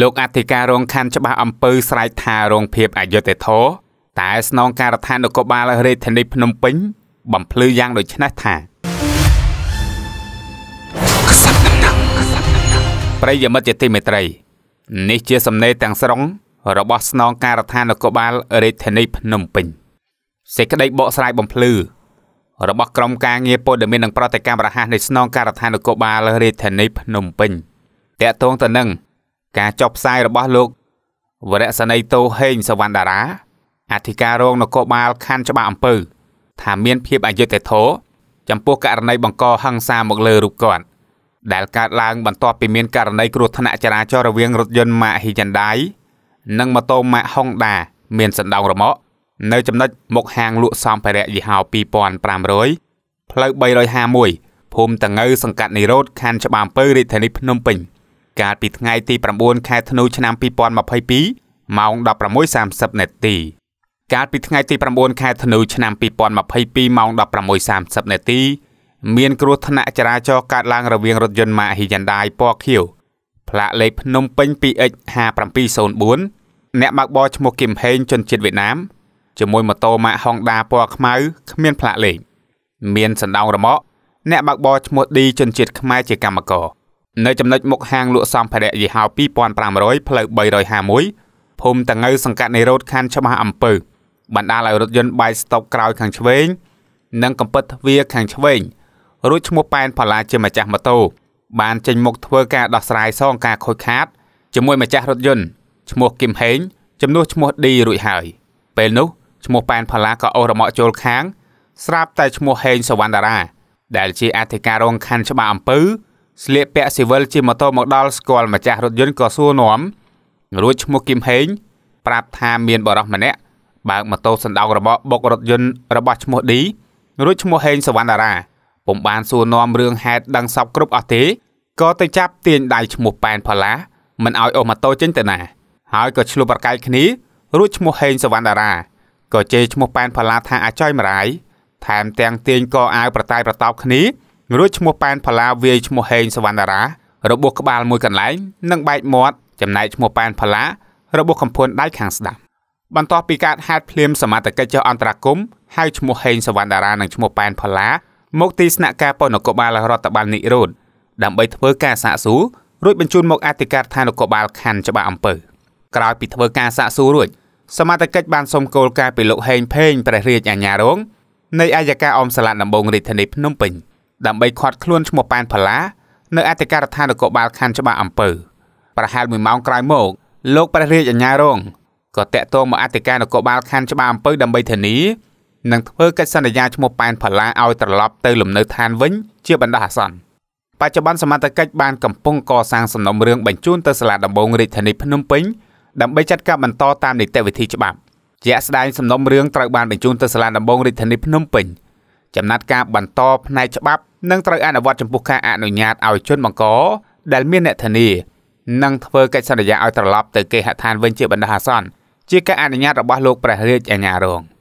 លោកអធិការរងខណ្ឌច្បាស់អំពើស្រែកថារងភៀបអយុធធរតែ ស្នងការដ្ឋាននគរបាលរាជធានីភ្នំពេញបំភ្លឺយ៉ាងដូចនេះថាខ្សាប់ដំណឹងប្រិយមិត្តជាទីមេត្រី នេះជាសំណេរទាំងស្រុងរបស់ស្នងការដ្ឋាននគរបាលរាជធានីភ្នំពេញសេចក្តីបកស្រាយបំភ្លឺរបស់ក្រុមការងារពលរដ្ឋមាននឹងប្រតិកម្មរហ័សនៃស្នងការដ្ឋាននគរបាលរាជធានីភ្នំពេញតកតងទៅនឹងការចុះផ្សាយរបស់លោកវរៈសនីតូហេងសវណ្ដារាអធិការរងនគរបាលខណ្ឌច្បារអំពើថាមានភាពអយុត្តិធម៌ចំពោះករណីបង្កហិង្សាមកលើរូបគាត់ដែលកើតឡើងបន្ទាប់ពីមានករណីគ្រោះថ្នាក់ចរាចរណ៍រវាងរថយន្ត Mazda Hyundai និងម៉ូតូ Mazda Honda មានសណ្ដោងរមាក់ នៅចំណុចមុខហាងលក់សម្ភារៈយីហោ2500ផ្លូវ351ភូមិតងៅសង្កាត់និរោធខណ្ឌច្បារអំពើរាជធានីភ្នំពេញ។កាលពីថ្ងៃទី9ខែធ្នូឆ្នាំ2022ម៉ោង16:30នាទី កាលពីថ្ងៃទី9ខែធ្នូឆ្នាំ2022ម៉ោង16:30នាទីមានគ្រោះថ្នាក់ចរាចរណ៍កើតឡើងរវាងរថយន្ត Mazda Hyundai ពណ៌ខៀវផ្លាកលេខភ្នំពេញ 2X5704 អ្នកបើកបរឈ្មោះគឹមហេងជនជាតិវៀតណាមជាមួយម៉ូតូម៉ាក Honda ពណ៌ខ្មៅគ្មានផ្លាកលេខមានសណ្ដោងរមាក់អ្នកបើកបរឈ្មោះឌីជនជាតិខ្មែរជាកម្មករនៅចំណុចមុខហាងលក់សម្ភារៈយីហោ2500ផ្លូវ351ភូមិតងៅ សង្កាត់នៃរោតខណ្ឌច្បារអំពើបណ្ដាលឲ្យរថយន្តបាយស្តុបក្រោយខាងឆ្វេង និង កំពឹតទ្វារខាងឆ្វេងរួចឈ្មោះប៉ែនផល្លាជាម្ចាស់ម៉ូតូបានចេញមុខធ្វើការដោះស្រាយសងការខូចខាតជាមួយម្ចាស់រថយន្តឈ្មោះគឹមហេងជំនួសឈ្មោះឌីរួចហើយ ពេលនោះឈ្មោះប៉ែនផល្លាក៏អូសរមាក់ចូលខាង ស្រាប់តែឈ្មោះហេងសវណ្ណរាដែលជាអធិការរងខណ្ឌច្បារអំពើស្លៀកពាក់ស៊ីវិលជិះម៉ូតូមកដល់ស្គាល់ម្ចាស់រថយន្តក៏សួរនាំរួចឈ្មោះគឹមហេងប្រាប់ថាមាន បរិសម្នាក់បើកម៉ូតូសណ្ដោករបស់បុករថយន្តរបស់ឈ្មោះឌីរួចឈ្មោះហេងសវណ្ណារាពុំបានសួរនាំរឿងហេតុដឹងសពគ្រប់អស់ទេក៏ទៅចាប់ទាញដៃឈ្មោះប៉ែនផល្លាមិនឲ្យអូម៉ូតូចេញទៅណា ហើយក៏ឆ្លុះប្រកែកគ្នារួចឈ្មោះហេងសវណ្ណារាក៏ជេរឈ្មោះប៉ែនផល្លាថាអាចយមរាយថែមទាំងទាញកអាវប្រតាយ ប្រតោបគ្នារួចឈ្មោះប៉ែនផល្លាវាយឈ្មោះហេង សវណ្ណារារបួសក្បាលមួយកន្លែងនិងបែកមាត់ចំណែកឈ្មោះប៉ែនផល្លារបួសកំភួនដៃខាងស្ដាំបន្ទាប់ពីការហេតុភ្លាមសមត្ថកិច្ចចុះអន្តរាគមហៅឈ្មោះហេងសវណ្ណារានិងឈ្មោះប៉ែនផល្លាមកទីស្នាក់ការប៉ុនគរបាលរដ្ឋបាលនិរោធដើម្បីធ្វើការសាកសួររួចបញ្ជូនមកអធិការដ្ឋាននគរបាលខណ្ឌច្បារអំពើក្រោយពីធ្វើការសាកសួររួចសមត្ថកិច្ចបានសុំគោលការណ៍ពីលោកហេងផេងព្រះរាជអាជ្ញារងនៃអាយកាអមសាឡាត់ដំបងរាជធានីភ្នំពេញ។ដើម្បីខាត់ខ្លួនឈ្មោះប៉ែនផល្លានៅអធិការដ្ឋាននគរបាលខណ្ឌច្បារអំពើប្រហែល1ម៉ោងក្រោយមកលោកព្រះរាជអាជ្ញារងក៏តាក់ទងមកអធិការនគរបាលខណ្ឌច្បារអំពើដើម្បីធានានឹងធ្វើកិច្ចសន្យាឈ្មោះប៉ែនផល្លាឲ្យត្រឡប់ ទៅ លំនៅឋានវិញ ជាបណ្ដោះអាសន្នបច្ចុប្បន្នសមត្ថកិច្ច បានកំពុងកសាងសំណុំរឿងបញ្ជូនទៅសាលាដំបងរាជធានីភ្នំពេញដើម្បីចាត់ការបន្តតាមនីតិវិធីច្បាប់ជាក់ស្ដែងសំណុំរឿងត្រូវបានបញ្ជូនទៅសាលាដំបងរាជធានីភ្នំពេញចំណាត់ការបន្តផ្នែកច្បាប់នឹងត្រូវអនុវត្តចំពោះការអនុញ្ញាតឲ្យជនបង្កដែលមានអ្នកធានានិងធ្វើកិច្ចសន្យាឲ្យត្រឡប់ទៅគេហដ្ឋានវិញជាបណ្ដោះអាសន្នជាការអនុញ្ញាតរបស់លោកព្រះរាជអាជ្ញារង។